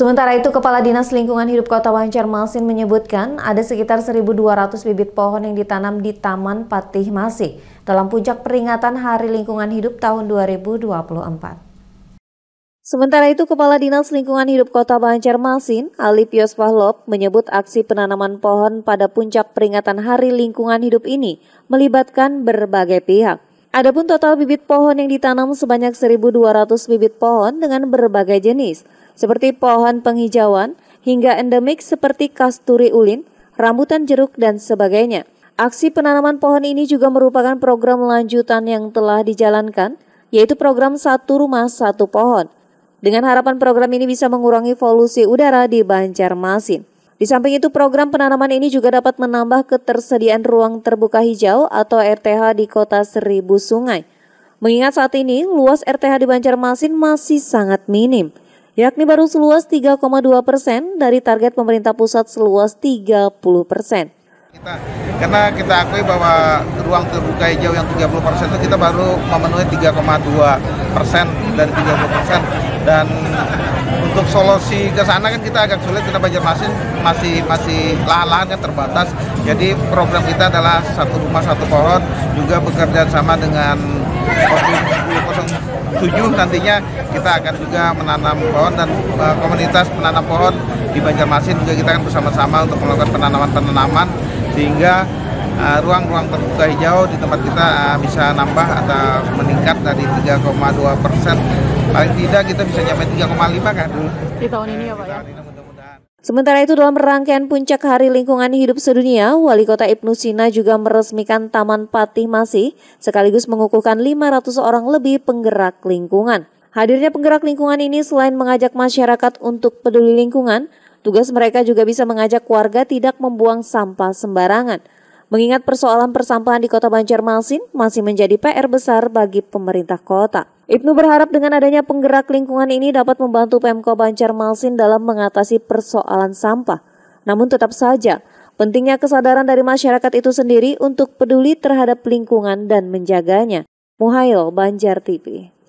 Sementara itu, Kepala Dinas Lingkungan Hidup Kota Banjarmasin menyebutkan ada sekitar 1.200 bibit pohon yang ditanam di Taman Patih Masih dalam puncak peringatan Hari Lingkungan Hidup tahun 2024. Sementara itu, Kepala Dinas Lingkungan Hidup Kota Banjarmasin, Ali Pios Pahlop, menyebut aksi penanaman pohon pada puncak peringatan Hari Lingkungan Hidup ini melibatkan berbagai pihak, Adapun total bibit pohon yang ditanam sebanyak 1.200 bibit pohon dengan berbagai jenis, seperti pohon penghijauan hingga endemik seperti kasturi ulin, rambutan jeruk, dan sebagainya. Aksi penanaman pohon ini juga merupakan program lanjutan yang telah dijalankan, yaitu program Satu Rumah Satu Pohon. Dengan harapan program ini bisa mengurangi polusi udara di Banjarmasin. Di samping itu program penanaman ini juga dapat menambah ketersediaan ruang terbuka hijau atau RTH di kota Seribu Sungai. Mengingat saat ini luas RTH di Banjarmasin masih sangat minim, yakni baru seluas 3,2 persen dari target pemerintah pusat seluas 30 persen. Kita, karena kita akui bahwa ruang terbuka hijau yang 30 persen itu kita baru memenuhi 3,2 persen dari 30 persen dan untuk solusi ke sana kan kita agak sulit kita Banjarmasin masih masih lahan-lahan kan terbatas jadi program kita adalah satu rumah satu pohon juga bekerja sama dengan 07 nantinya kita akan juga menanam pohon dan eh, komunitas penanam pohon di Banjarmasin juga kita akan bersama-sama untuk melakukan penanaman-penanaman sehingga Eh, ruang-ruang uh, terbuka hijau di tempat kita uh, bisa nambah atau meningkat dari 3,2 persen paling tidak kita bisa nyampe 3,5 kan di tahun ini ya Pak ya Sementara itu dalam rangkaian puncak Hari Lingkungan Hidup Sedunia, Wali Kota Ibnu Sina juga meresmikan Taman Patih Masih sekaligus mengukuhkan 500 orang lebih penggerak lingkungan. Hadirnya penggerak lingkungan ini selain mengajak masyarakat untuk peduli lingkungan, tugas mereka juga bisa mengajak warga tidak membuang sampah sembarangan. Mengingat persoalan persampahan di kota Banjarmasin masih menjadi PR besar bagi pemerintah kota. Ibnu berharap dengan adanya penggerak lingkungan ini dapat membantu Pemko Banjarmasin dalam mengatasi persoalan sampah. Namun tetap saja, pentingnya kesadaran dari masyarakat itu sendiri untuk peduli terhadap lingkungan dan menjaganya. Muhail Banjar TV